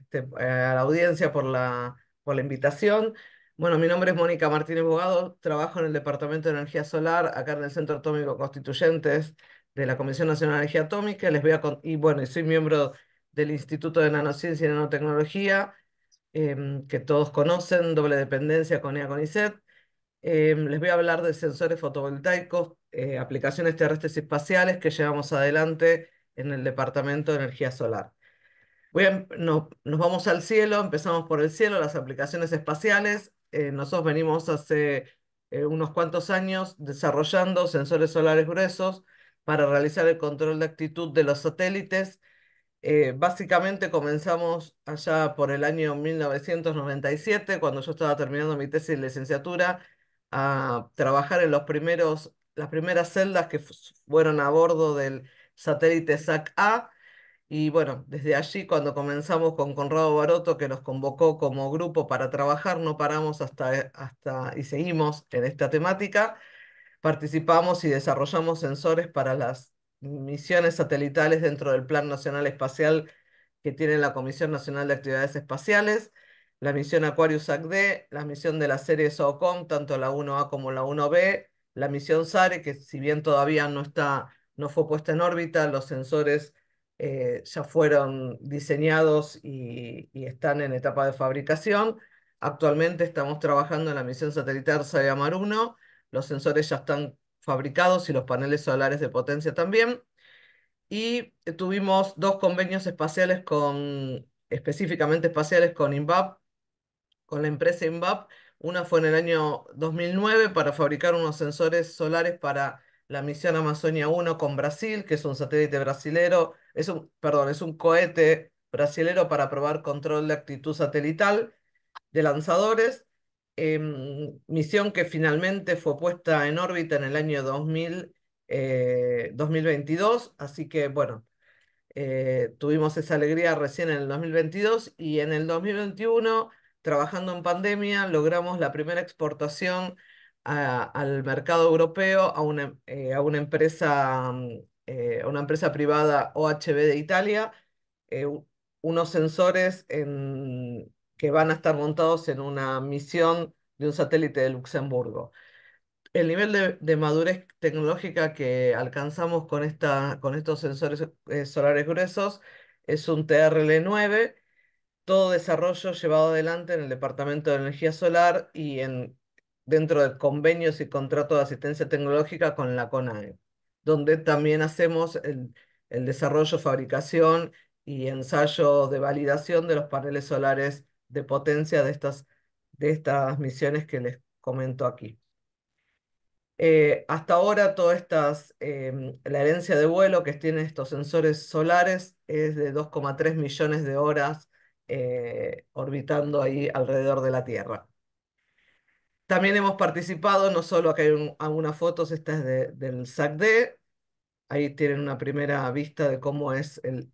Este, a la audiencia por la, invitación. Bueno, mi nombre es Mónica Martínez Bogado, trabajo en el Departamento de Energía Solar, acá en el Centro Atómico Constituyentes de la Comisión Nacional de Energía Atómica, les voy a y bueno, soy miembro del Instituto de Nanociencia y Nanotecnología, em, que todos conocen, doble dependencia con EA CONICET. Em, les voy a hablar de sensores fotovoltaicos, eh, aplicaciones terrestres y espaciales que llevamos adelante en el Departamento de Energía Solar no, nos vamos al cielo, empezamos por el cielo, las aplicaciones espaciales. Eh, nosotros venimos hace eh, unos cuantos años desarrollando sensores solares gruesos para realizar el control de actitud de los satélites. Eh, básicamente comenzamos allá por el año 1997, cuando yo estaba terminando mi tesis de licenciatura, a trabajar en los primeros, las primeras celdas que fueron a bordo del satélite SAC-A y bueno, desde allí, cuando comenzamos con Conrado Baroto, que nos convocó como grupo para trabajar, no paramos hasta, eh, hasta y seguimos en esta temática. Participamos y desarrollamos sensores para las misiones satelitales dentro del Plan Nacional Espacial que tiene la Comisión Nacional de Actividades Espaciales, la misión Aquarius ACD, la misión de la serie SOCOM, tanto la 1A como la 1B, la misión SARE, que si bien todavía no, está, no fue puesta en órbita, los sensores eh, ya fueron diseñados y, están en etapa de fabricación. Actualmente estamos trabajando en la misión satelital Sayamar 1. Los sensores ya están fabricados y los paneles solares de potencia también. Y tuvimos dos convenios espaciales con, específicamente espaciales con INVAP, con la empresa INVAP. Una fue en el año 2009 para fabricar unos sensores solares para la misión Amazonia 1 con Brasil, que es un satélite brasilero, es un, perdón, es un cohete brasilero para probar control de actitud satelital de lanzadores, em, misión que finalmente fue puesta en órbita en el año 2022, eh, así que bueno, eh, tuvimos esa alegría recién en el 2022 y en el 2021, trabajando en pandemia, logramos la primera exportación al mercado europeo, a una, eh, a una empresa, mm, eh, una empresa privada OHB de Italia, eh, unos sensores que van a estar montados en una misión de un satélite de Luxemburgo. El nivel de, madurez tecnológica que alcanzamos con, esta, con estos sensores solares gruesos es un TRL9, todo desarrollo llevado adelante en el Departamento de Energía Solar y en dentro de convenios y contratos de asistencia tecnológica con la CONAE, donde también hacemos el, desarrollo, fabricación y ensayo de validación de los paneles solares de potencia de estas, de estas misiones que les comento aquí. Eh, hasta ahora, toda esta em, la herencia de vuelo que tienen estos sensores solares es de 2,3 millones de horas eh, orbitando ahí alrededor de la Tierra. También hemos participado, no solo acá hay algunas fotos, esta es de, del SACD, ahí tienen una primera vista de cómo es el,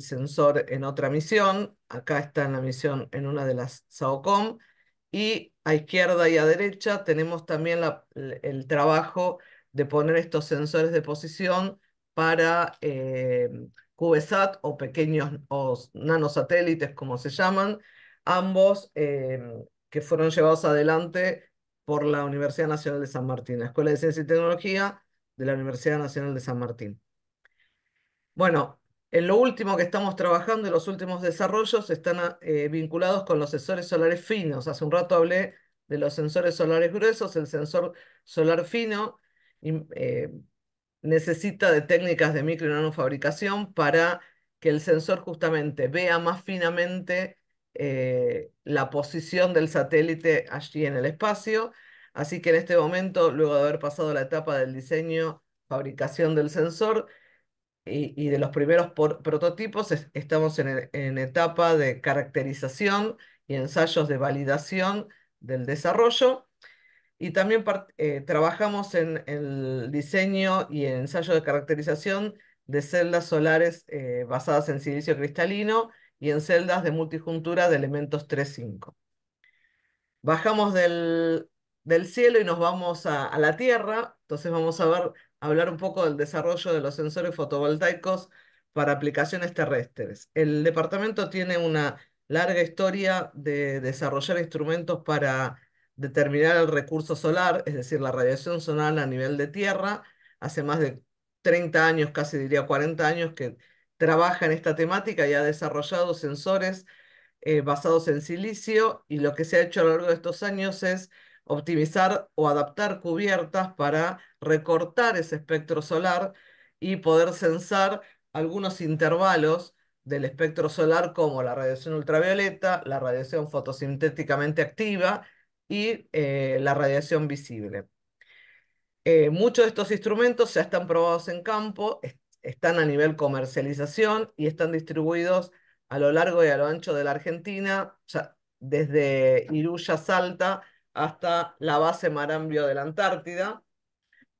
sensor en otra misión, acá está en la misión en una de las SAOCOM, y a izquierda y a derecha tenemos también la, el, trabajo de poner estos sensores de posición para eh, CubeSat o pequeños o nanosatélites, como se llaman, ambos eh, que fueron llevados adelante por la Universidad Nacional de San Martín, la Escuela de Ciencia y Tecnología de la Universidad Nacional de San Martín. Bueno, en lo último que estamos trabajando los últimos desarrollos están eh, vinculados con los sensores solares finos. Hace un rato hablé de los sensores solares gruesos, el sensor solar fino eh, necesita de técnicas de micro y nanofabricación para que el sensor justamente vea más finamente eh, la posición del satélite allí en el espacio. Así que en este momento, luego de haber pasado la etapa del diseño, fabricación del sensor y, de los primeros prototipos, estamos e, en, etapa de caracterización y ensayos de validación del desarrollo. Y también eh, trabajamos en, el diseño y ensayo de caracterización de celdas solares eh, basadas en silicio cristalino y en celdas de multijuntura de elementos 3-5. Bajamos del, cielo y nos vamos a, la Tierra, entonces vamos a hablar un poco del desarrollo de los sensores fotovoltaicos para aplicaciones terrestres. El departamento tiene una larga historia de desarrollar instrumentos para determinar el recurso solar, es decir, la radiación solar a nivel de Tierra, hace más de 30 años, casi diría 40 años, que trabaja en esta temática y ha desarrollado sensores eh, basados en silicio y lo que se ha hecho a lo largo de estos años es optimizar o adaptar cubiertas para recortar ese espectro solar y poder censar algunos intervalos del espectro solar como la radiación ultravioleta, la radiación fotosintéticamente activa y eh, la radiación visible. Eh, muchos de estos instrumentos ya están probados en campo, están a nivel comercialización y están distribuidos a lo largo y a lo ancho de la Argentina, desde Iruya, Salta, hasta la base Marambio de la Antártida,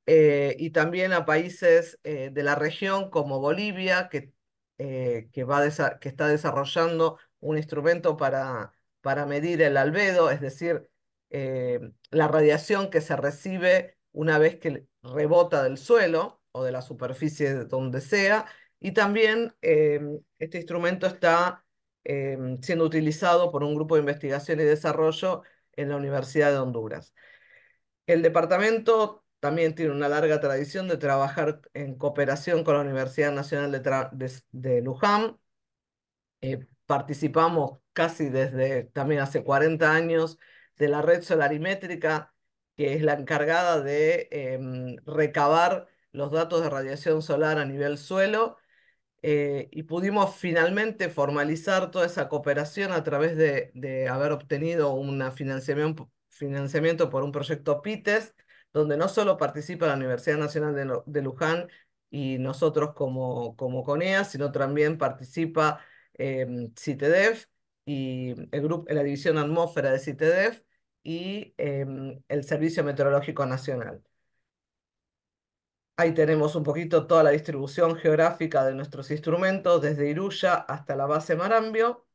eh, y también a países eh, de la región como Bolivia, que, eh, va que está desarrollando un instrumento para, para medir el albedo, es decir, la radiación que se recibe una vez que rebota del suelo de la superficie de donde sea. Y también em, este instrumento está em, siendo utilizado por un grupo de investigación y desarrollo en la Universidad de Honduras. El departamento también tiene una larga tradición de trabajar en cooperación con la Universidad Nacional de, Luján. Eh, participamos casi desde también hace 40 años de la red solarimétrica, que es la encargada de em, recabar los datos de radiación solar a nivel suelo eh, y pudimos finalmente formalizar toda esa cooperación a través de, haber obtenido un financiamiento, por un proyecto PITES, donde no solo participa la Universidad Nacional de, Luján y nosotros como, CONEA, sino también participa em, CITEDEF y el grupo, la División Atmósfera de CITEDEF y em, el Servicio Meteorológico Nacional. Ahí tenemos un poquito toda la distribución geográfica de nuestros instrumentos, desde Iruya hasta la base Marambio.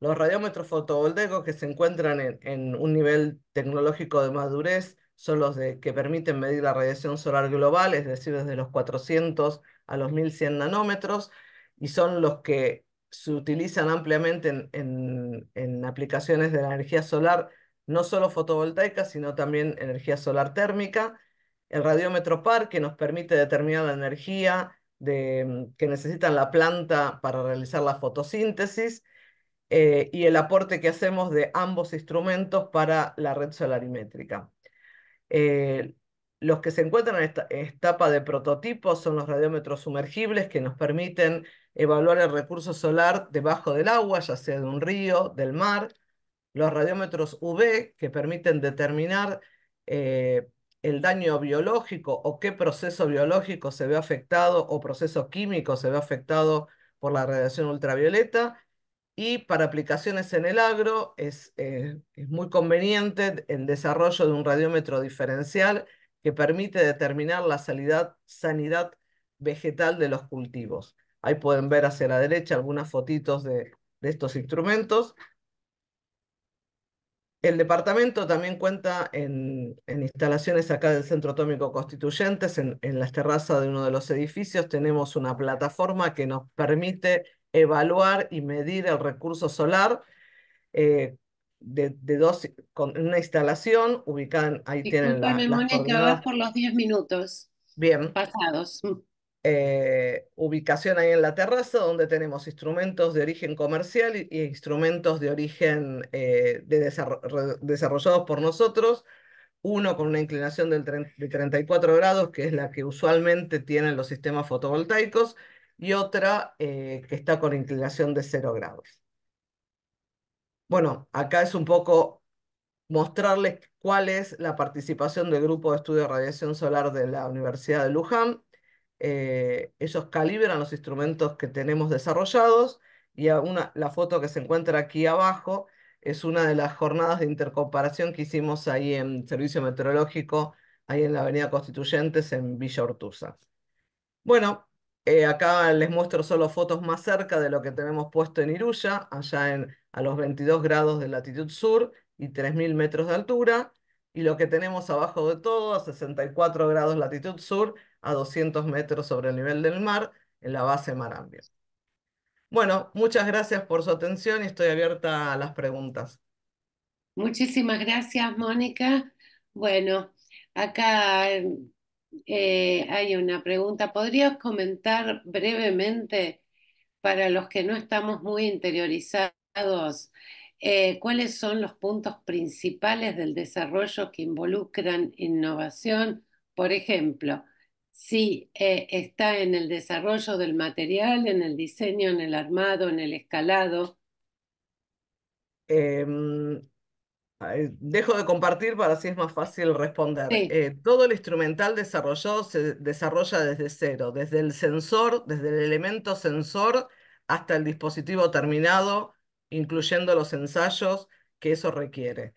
Los radiómetros fotovoltaicos que se encuentran en, un nivel tecnológico de madurez son los que permiten medir la radiación solar global, es decir, desde los 400 a los 1100 nanómetros, y son los que se utilizan ampliamente en, aplicaciones de la energía solar, no solo fotovoltaica, sino también energía solar térmica el radiómetro par que nos permite determinar la energía mm, que necesitan la planta para realizar la fotosíntesis eh, y el aporte que hacemos de ambos instrumentos para la red solarimétrica. Eh, los que se encuentran en esta etapa de prototipo son los radiómetros sumergibles que nos permiten evaluar el recurso solar debajo del agua, ya sea de un río, del mar. Los radiómetros UV que permiten determinar eh, el daño biológico o qué proceso biológico se ve afectado o proceso químico se ve afectado por la radiación ultravioleta. Y para aplicaciones en el agro es, eh, muy conveniente el desarrollo de un radiómetro diferencial que permite determinar la sanidad, sanidad vegetal de los cultivos. Ahí pueden ver hacia la derecha algunas fotitos de estos instrumentos el departamento también cuenta en, instalaciones acá del Centro Atómico Constituyentes, en, las terrazas de uno de los edificios, tenemos una plataforma que nos permite evaluar y medir el recurso solar eh, de, dos, con una instalación ubicada en, ahí tienen la, Mónica, vas por los 10 minutos. Bien. Pasados. Eh, ubicación ahí en la terraza, donde tenemos instrumentos de origen comercial y, instrumentos de origen eh, desarrollados por nosotros, uno con una inclinación del de 34 grados, que es la que usualmente tienen los sistemas fotovoltaicos, y otra eh, que está con inclinación de 0 grados. Bueno, acá es un poco mostrarles cuál es la participación del Grupo de Estudio de Radiación Solar de la Universidad de Luján eh, ellos calibran los instrumentos que tenemos desarrollados y la foto que se encuentra aquí abajo es una de las jornadas de intercomparación que hicimos ahí en Servicio Meteorológico, ahí en la Avenida Constituyentes, en Villa Ortuza. Bueno, eh, acá les muestro solo fotos más cerca de lo que tenemos puesto en Iruya, allá en, a los 22 grados de latitud sur y 3.000 metros de altura y lo que tenemos abajo de todo, a 64 grados latitud sur, a 200 metros sobre el nivel del mar, en la base Marambio. Bueno, muchas gracias por su atención y estoy abierta a las preguntas. Muchísimas gracias, Mónica. Bueno, acá eh, hay una pregunta. ¿Podrías comentar brevemente para los que no estamos muy interiorizados eh, cuáles son los puntos principales del desarrollo que involucran innovación. Por ejemplo, si eh, está en el desarrollo del material, en el diseño, en el armado, en el escalado. Em, dejo de compartir para si es más fácil responder. Eh, todo el instrumental desarrollado se desarrolla desde cero, desde el sensor, desde el elemento sensor hasta el dispositivo terminado, incluyendo los ensayos que eso requiere.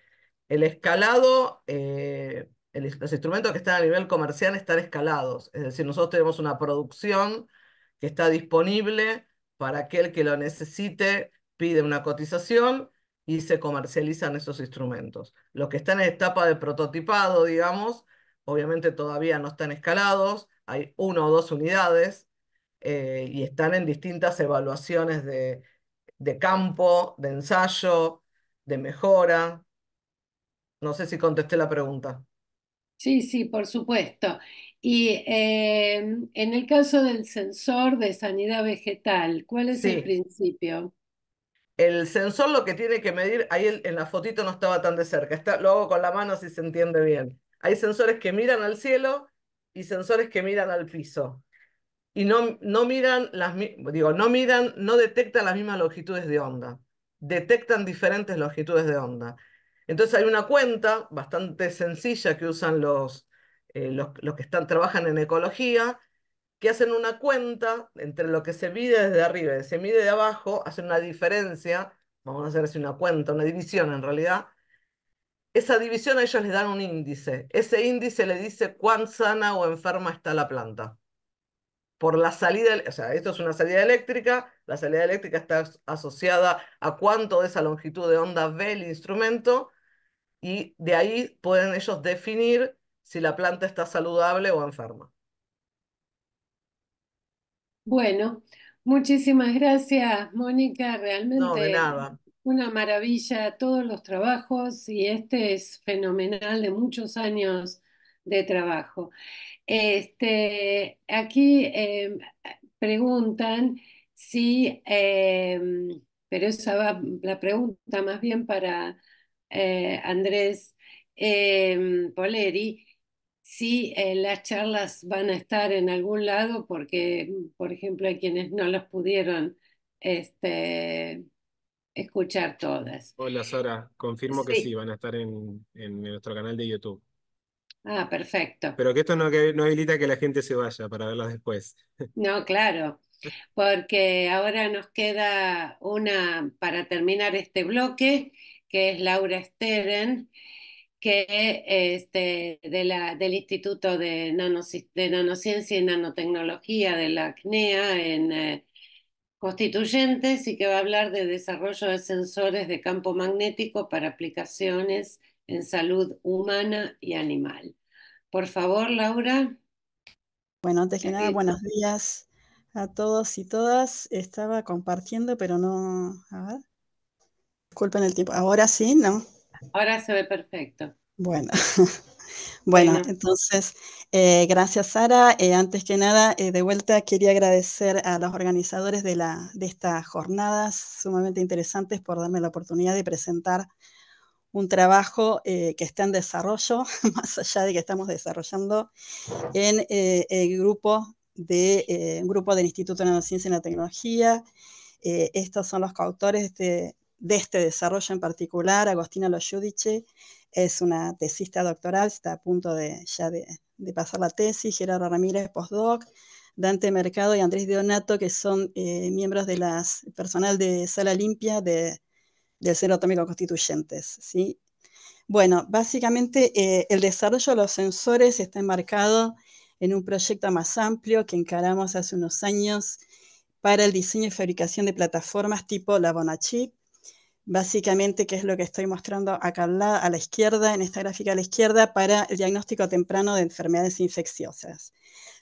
El escalado, eh, los instrumentos que están a nivel comercial están escalados, es decir, nosotros tenemos una producción que está disponible para aquel que lo necesite, pide una cotización y se comercializan esos instrumentos. Los que están en etapa de prototipado, digamos, obviamente todavía no están escalados, hay una o dos unidades eh, y están en distintas evaluaciones de, de campo, de ensayo, de mejora. No sé si contesté la pregunta. Sí, sí, por supuesto. Y em, en el caso del sensor de sanidad vegetal, ¿cuál es el principio? El sensor lo que tiene que medir, ahí en la fotito no estaba tan de cerca, está, lo hago con la mano si se entiende bien. Hay sensores que miran al cielo y sensores que miran al piso y no, miran las digo, no miran, no detectan las mismas longitudes de onda, detectan diferentes longitudes de onda. Entonces hay una cuenta bastante sencilla que usan los, eh, los, que están, trabajan en ecología, que hacen una cuenta entre lo que se mide desde arriba y se mide de abajo, hacen una diferencia, vamos a hacer así una cuenta, una división en realidad. Esa división a ellos les dan un índice. Ese índice le dice cuán sana o enferma está la planta por la salida, o sea, esto es una salida eléctrica, la salida eléctrica está asociada a cuánto de esa longitud de onda ve el instrumento, y de ahí pueden ellos definir si la planta está saludable o enferma. Bueno, muchísimas gracias, Mónica, realmente una maravilla todos los trabajos y este es fenomenal de muchos años de trabajo. Este, aquí eh, preguntan si, em, pero esa va la pregunta más bien para eh, Andrés em, Poleri, si eh, las charlas van a estar en algún lado, porque, mm, por ejemplo, hay quienes no las pudieron este, escuchar todas. Hola Sara, confirmo que sí, van a estar en nuestro canal de YouTube. Ah, perfecto. Pero que esto no, no habilita que la gente se vaya para verla después. No, claro, porque ahora nos queda una para terminar este bloque, que es Laura Steren, que este, del Instituto de, Nanociencia y Nanotecnología de la CNEA en eh, Constituyentes y que va a hablar de desarrollo de sensores de campo magnético para aplicaciones en salud humana y animal. Por favor, Laura. Bueno, antes que nada, buenos días a todos y todas. Estaba compartiendo, pero no. A ver. Disculpen el tiempo. Ahora sí, ¿no? Ahora se ve perfecto. Bueno. Bueno, entonces, eh, gracias Sara. Eh, antes que nada, eh, de vuelta quería agradecer a los organizadores de, la, de estas jornadas sumamente interesantes por darme la oportunidad de presentar un trabajo eh, que está en desarrollo, más allá de que estamos desarrollando en eh, el grupo, de, eh, grupo del Instituto de Nanociencia Ciencia y la Tecnología. estos son los coautores de, este desarrollo en particular. Agostina loyudiche es una tesista doctoral, está a punto de, ya de, pasar la tesis. Gerardo Ramírez, postdoc. Dante Mercado y Andrés Deonato, que son miembros de personal de Sala Limpia de del ser Atómico Constituyentes. ¿sí? Bueno, básicamente eh, el desarrollo de los sensores está enmarcado en un proyecto más amplio que encaramos hace unos años para el diseño y fabricación de plataformas tipo la chip básicamente que es lo que estoy mostrando acá a la izquierda, en esta gráfica a la izquierda, para el diagnóstico temprano de enfermedades infecciosas.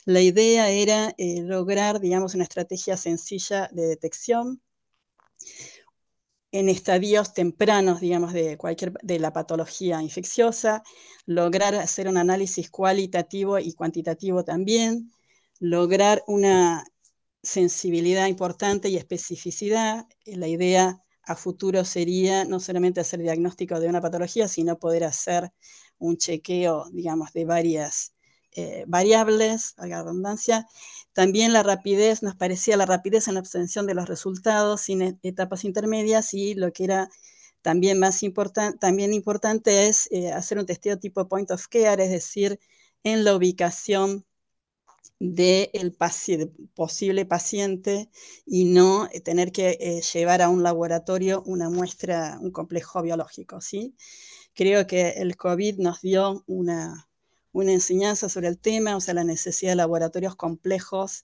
La idea era eh, lograr, digamos, una estrategia sencilla de detección, en estadios tempranos, digamos, de, cualquier, de la patología infecciosa, lograr hacer un análisis cualitativo y cuantitativo también, lograr una sensibilidad importante y especificidad. La idea a futuro sería no solamente hacer diagnóstico de una patología, sino poder hacer un chequeo, digamos, de varias eh, variables, la redundancia. También la rapidez, nos parecía la rapidez en la obtención de los resultados sin e, etapas intermedias y lo que era también más importante, también importante es eh, hacer un testeo tipo point of care, es decir, en la ubicación del de posible paciente y no eh, tener que llevar a un laboratorio una muestra, un complejo biológico. ¿sí? Creo que el COVID nos dio una, una enseñanza sobre el tema, o sea, la necesidad de laboratorios complejos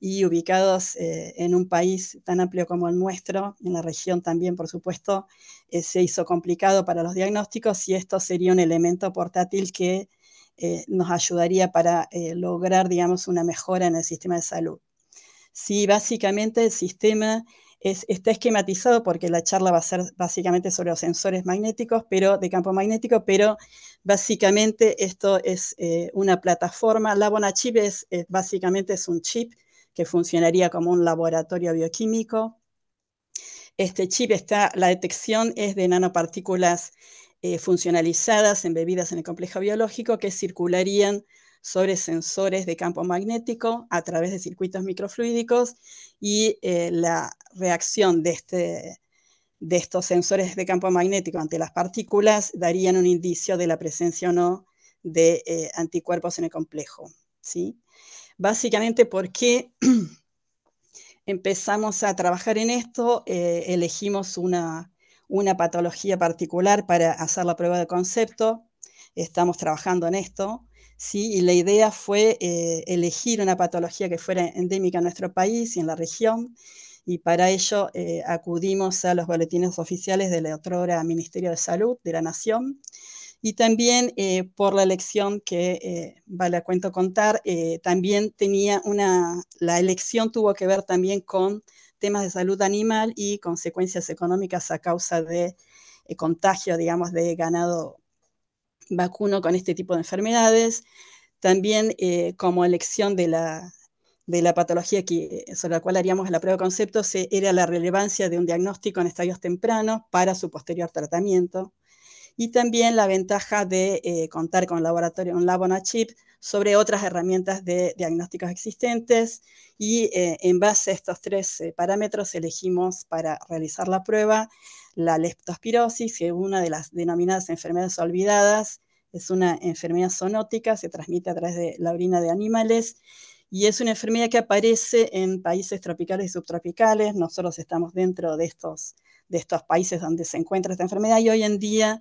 y ubicados eh, en un país tan amplio como el nuestro, en la región también, por supuesto, eh, se hizo complicado para los diagnósticos y esto sería un elemento portátil que eh, nos ayudaría para lograr, digamos, una mejora en el sistema de salud. Si básicamente el sistema está esquematizado porque la charla va a ser básicamente sobre los sensores magnéticos, pero de campo magnético, pero básicamente esto es eh, una plataforma. Labona Chip es, básicamente es un chip que funcionaría como un laboratorio bioquímico. Este chip está, la detección es de nanopartículas eh, funcionalizadas embebidas en el complejo biológico que circularían sobre sensores de campo magnético a través de circuitos microfluídicos y eh, la reacción este, de, estos sensores de campo magnético ante las partículas darían un indicio de la presencia o no de eh, anticuerpos en el complejo. ¿sí? Básicamente, ¿por qué empezamos a trabajar en esto? Eh, elegimos una, una patología particular para hacer la prueba de concepto. Estamos trabajando en esto. ¿sí? y la idea fue eh, elegir una patología que fuera endémica en nuestro país y en la región, y para ello eh, acudimos a los boletines oficiales de la otrora Ministerio de Salud de la Nación, y también eh, por la elección que vale a cuento contar, también tenía una, la elección tuvo que ver también con temas de salud animal y consecuencias económicas a causa de contagio, digamos, de ganado vacuno con este tipo de enfermedades. También eh, como elección de la, patología sobre la cual haríamos la prueba de concepto se era la relevancia de un diagnóstico en estadios tempranos para su posterior tratamiento. Y también la ventaja de eh, contar con laboratorio, un lab on a chip sobre otras herramientas de diagnósticos existentes. Y eh, en base a estos tres parámetros elegimos para realizar la prueba la leptospirosis, que es una de las denominadas enfermedades olvidadas, es una enfermedad zoonótica, se transmite a través de la orina de animales y es una enfermedad que aparece en países tropicales y subtropicales. Nosotros estamos dentro de estos, de estos países donde se encuentra esta enfermedad y hoy en día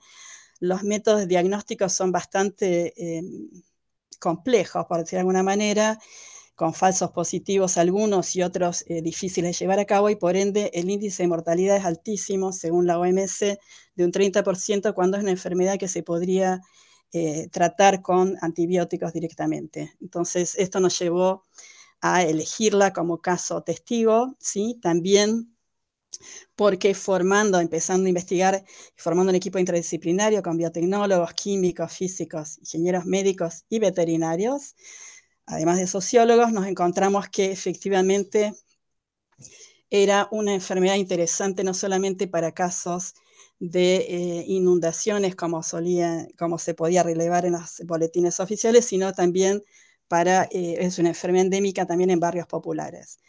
los métodos diagnósticos son bastante eh, complejos, por decir de alguna manera, con falsos positivos algunos y otros eh, difíciles de llevar a cabo y por ende el índice de mortalidad es altísimo, según la OMS, de un 30% cuando es una enfermedad que se podría eh, tratar con antibióticos directamente. Entonces, esto nos llevó a elegirla como caso testigo, ¿sí? También porque formando, empezando a investigar, formando un equipo interdisciplinario con biotecnólogos, químicos, físicos, ingenieros médicos y veterinarios, además de sociólogos, nos encontramos que efectivamente era una enfermedad interesante no solamente para casos de eh, inundaciones como, solía, como se podía relevar en los boletines oficiales, sino también para, eh, es una enfermedad endémica también en barrios populares.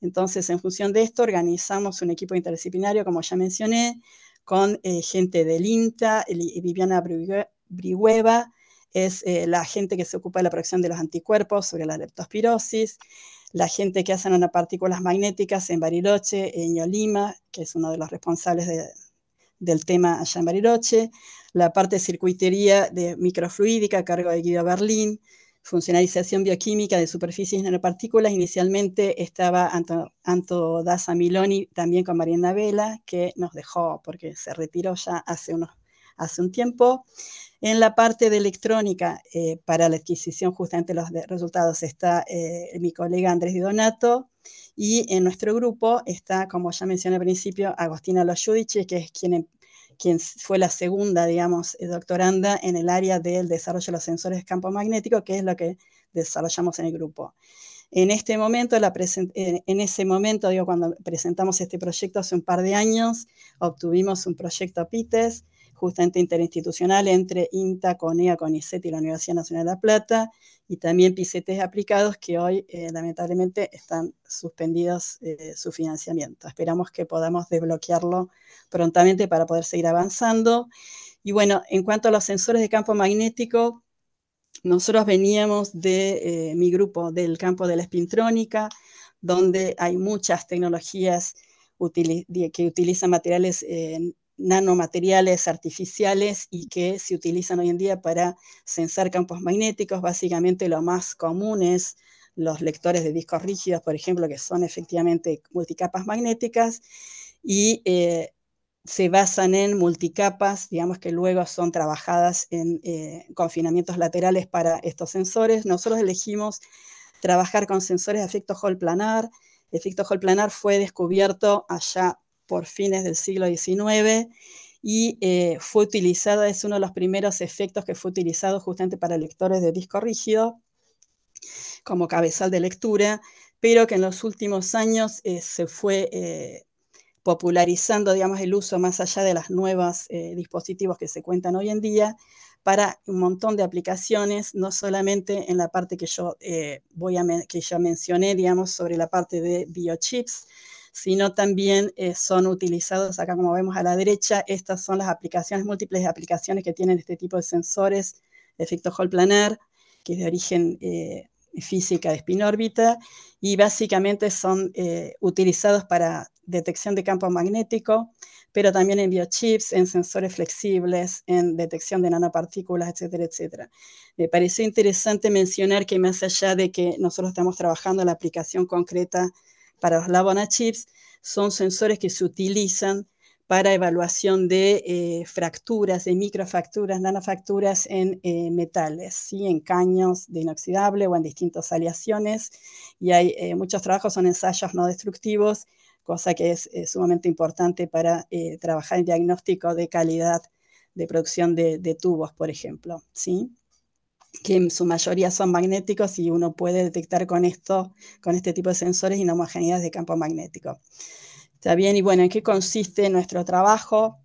Entonces, en función de esto, organizamos un equipo interdisciplinario, como ya mencioné, con eh, gente del INTA, Viviana Brihueva, es eh, la gente que se ocupa de la producción de los anticuerpos sobre la leptospirosis, la gente que hace nanopartículas magnéticas en Bariloche, en Yolima, que es uno de los responsables del tema allá en Bariloche, la parte de circuitería de microfluídica a cargo de Guido Berlín, funcionalización bioquímica de superficies nanopartículas. Inicialmente estaba Anto, Anto Daza Miloni, también con Mariana Vela, que nos dejó porque se retiró ya hace unos hace un tiempo. En la parte de electrónica, eh, para la adquisición justamente de los resultados, está eh, mi colega Andrés Di Donato. Y en nuestro grupo está, como ya mencioné al principio, Agostina Loyudici, que es quien, fue la segunda, digamos, eh, doctoranda en el área del desarrollo de los sensores de campo magnético, que es lo que desarrollamos en el grupo. En este momento, en ese momento, digo, cuando presentamos este proyecto hace un par de años, obtuvimos un proyecto PITES justamente interinstitucional entre INTA, CONEA, CONICET y la Universidad Nacional de La Plata, y también PICETES aplicados que hoy eh, lamentablemente están suspendidos eh, su financiamiento. Esperamos que podamos desbloquearlo prontamente para poder seguir avanzando. Y bueno, en cuanto a los sensores de campo magnético, nosotros veníamos de eh, mi grupo del campo de la espintrónica, donde hay muchas tecnologías que utilizan materiales nanomateriales artificiales y que se utilizan hoy en día para censar campos magnéticos. Básicamente lo más común es los lectores de discos rígidos, por ejemplo, que son efectivamente multicapas magnéticas y eh, se basan en multicapas, digamos que luego son trabajadas en eh, confinamientos laterales para estos sensores. Nosotros elegimos trabajar con sensores de efecto Hall planar. efecto Hall planar fue descubierto allá por fines del siglo XIX y eh, fue utilizada, es uno de los primeros efectos que fue utilizado justamente para lectores de disco rígido como cabezal de lectura, pero que en los últimos años eh, se fue eh, popularizando, digamos, el uso más allá de los nuevos dispositivos que se cuentan hoy en día para un montón de aplicaciones, no solamente en la parte que yo, voy a que ya mencioné, digamos, sobre la parte de biochips, sino también eh, son utilizados acá como vemos a la derecha. Estas son las aplicaciones, múltiples aplicaciones que tienen este tipo de sensores, de efecto Hall planar, que es de origen eh, física de spin órbita, y básicamente son eh, utilizados para detección de campo magnético, pero también en biochips, en sensores flexibles, en detección de nanopartículas, etcétera, etcétera. Me pareció interesante mencionar que más allá de que nosotros estamos trabajando en la aplicación concreta para los labonachips chips son sensores que se utilizan para evaluación de eh, fracturas, de microfracturas, nanofracturas en eh, metales, ¿sí? en caños de inoxidable o en distintas aleaciones. Y hay eh, muchos trabajos, son ensayos no destructivos, cosa que es sumamente importante para trabajar en diagnóstico de calidad de producción de, de tubos, por ejemplo. ¿sí? que en su mayoría son magnéticos y uno puede detectar con esto, con este tipo de sensores inhomogeneidades de campo magnético. Está bien, y bueno, ¿en qué consiste nuestro trabajo?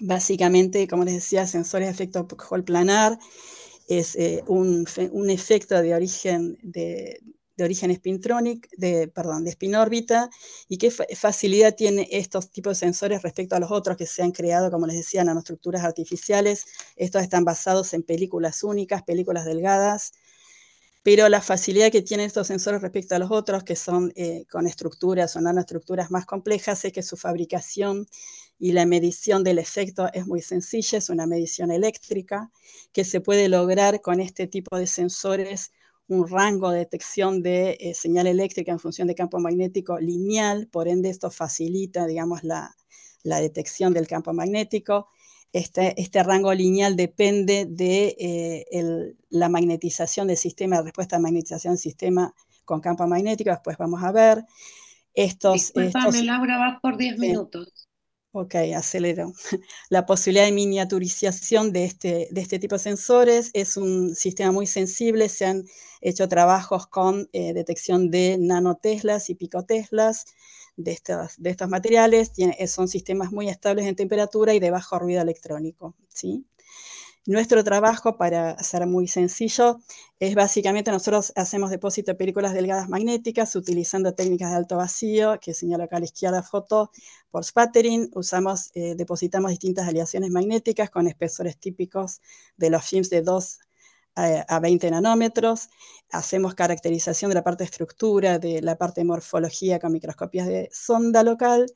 Básicamente, como les decía, sensores de efecto Hall planar, es eh, un, efecto de origen de, de origen spintronic, de, perdón, de spin y qué facilidad tiene estos tipos de sensores respecto a los otros que se han creado, como les decía, nanostructuras artificiales. Estos están basados en películas únicas, películas delgadas, pero la facilidad que tienen estos sensores respecto a los otros, que son eh, con estructuras o nanoestructuras más complejas, es que su fabricación y la medición del efecto es muy sencilla, es una medición eléctrica que se puede lograr con este tipo de sensores un rango de detección de eh, señal eléctrica en función de campo magnético lineal, por ende esto facilita, digamos, la, detección del campo magnético. Este, este rango lineal depende de eh, la magnetización del sistema, la respuesta a magnetización del sistema con campo magnético, después vamos a ver. Estos, Disculpame, Laura, vas por 10 minutos. Ok, acelero. La posibilidad de miniaturización este, de este, tipo de sensores es un sistema muy sensible. Se han hecho trabajos con eh, detección de nanoteslas y picoteslas de, de estos materiales. son sistemas muy estables en temperatura y de bajo ruido electrónico. ¿sí? Nuestro trabajo, para ser muy sencillo, es básicamente nosotros hacemos depósito de películas delgadas magnéticas utilizando técnicas de alto vacío, que señalo acá a la izquierda foto, por sputtering, usamos, eh, depositamos distintas aleaciones magnéticas con espesores típicos de los films de 2 a, 20 nanómetros, hacemos caracterización de la parte estructura, de la parte de morfología con microscopias de sonda local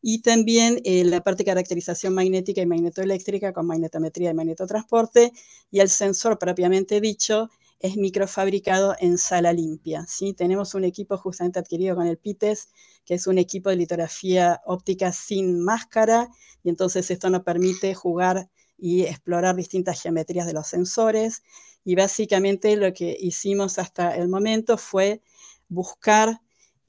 y también eh, la parte caracterización magnética y magnetoeléctrica con magnetometría y magnetotransporte y el sensor propiamente dicho es microfabricado en sala limpia. ¿sí? Tenemos un equipo justamente adquirido con el PITES, que es un equipo de litografía óptica sin máscara, y entonces esto nos permite jugar y explorar distintas geometrías de los sensores. Y básicamente lo que hicimos hasta el momento fue buscar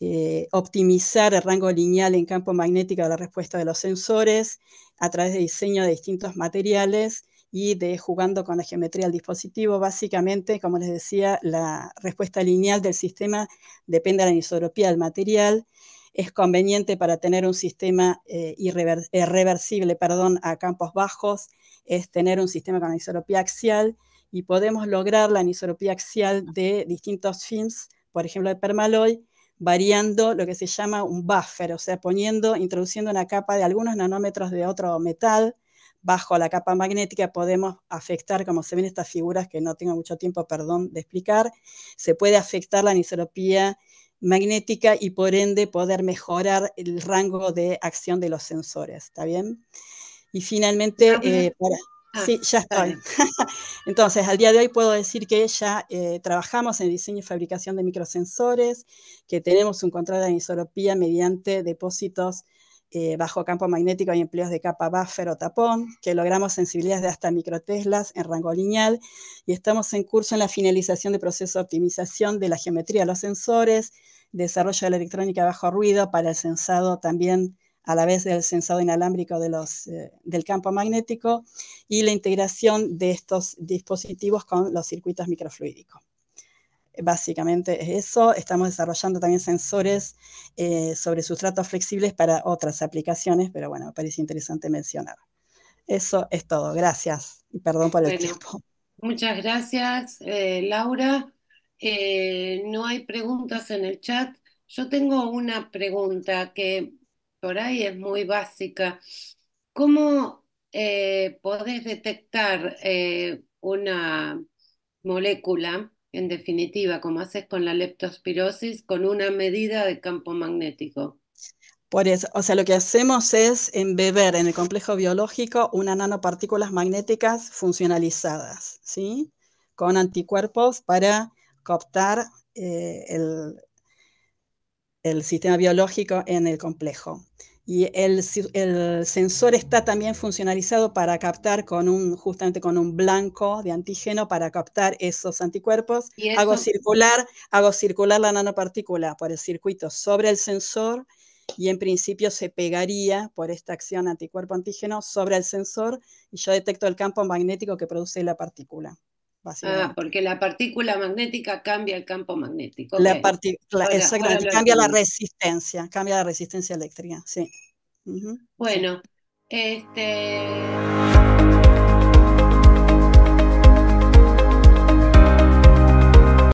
eh, optimizar el rango lineal en campo magnético de la respuesta de los sensores a través de diseño de distintos materiales y de jugando con la geometría del dispositivo. Básicamente, como les decía, la respuesta lineal del sistema depende de la anisotropía del material es conveniente para tener un sistema eh, irreversible eh, perdón, a campos bajos, es tener un sistema con anisoropía axial y podemos lograr la anisotropía axial de distintos films, por ejemplo de permaloy, variando lo que se llama un buffer, o sea, poniendo, introduciendo una capa de algunos nanómetros de otro metal bajo la capa magnética podemos afectar, como se ven estas figuras que no tengo mucho tiempo, perdón, de explicar, se puede afectar la anisoropía magnética y por ende poder mejorar el rango de acción de los sensores, ¿está bien? Y finalmente, ah, eh, ah, sí, ya bien. Entonces, al día de hoy puedo decir que ya eh, trabajamos en diseño y fabricación de microsensores, que tenemos un control de anisotropía mediante depósitos eh, bajo campo magnético y empleos de capa buffer o tapón, que logramos sensibilidades de hasta microteslas en rango lineal y estamos en curso en la finalización de proceso de optimización de la geometría de los sensores, desarrollo de la electrónica bajo ruido para el sensado también a la vez del sensado inalámbrico de los, eh, del campo magnético y la integración de estos dispositivos con los circuitos microfluídicos. Básicamente es eso. Estamos desarrollando también sensores eh, sobre sustratos flexibles para otras aplicaciones, pero bueno, me parece interesante mencionar. Eso es todo. Gracias y perdón por el tiempo. Muchas gracias, eh, Laura. Eh, no hay preguntas en el chat. Yo tengo una pregunta que por ahí es muy básica. ¿Cómo podés detectar una molécula en definitiva, como haces con la leptospirosis, con una medida de campo magnético. Por eso, o sea, lo que hacemos es embeber en el complejo biológico unas nanopartículas magnéticas funcionalizadas, ¿sí? Con anticuerpos para cooptar eh, el sistema biológico en el complejo y el, sensor está también funcionalizado para captar con un, justamente con un blanco de antígeno para captar esos anticuerpos. hago circular, hago circular la nanopartícula por el circuito sobre el sensor y en principio se pegaría por esta acción anticuerpo-antígeno sobre el sensor y yo detecto el campo magnético que produce la partícula. Ah, porque la partícula magnética cambia el campo magnético. La partícula, exactamente, cambia la resistencia, cambia la resistencia eléctrica, sí. Bueno, este...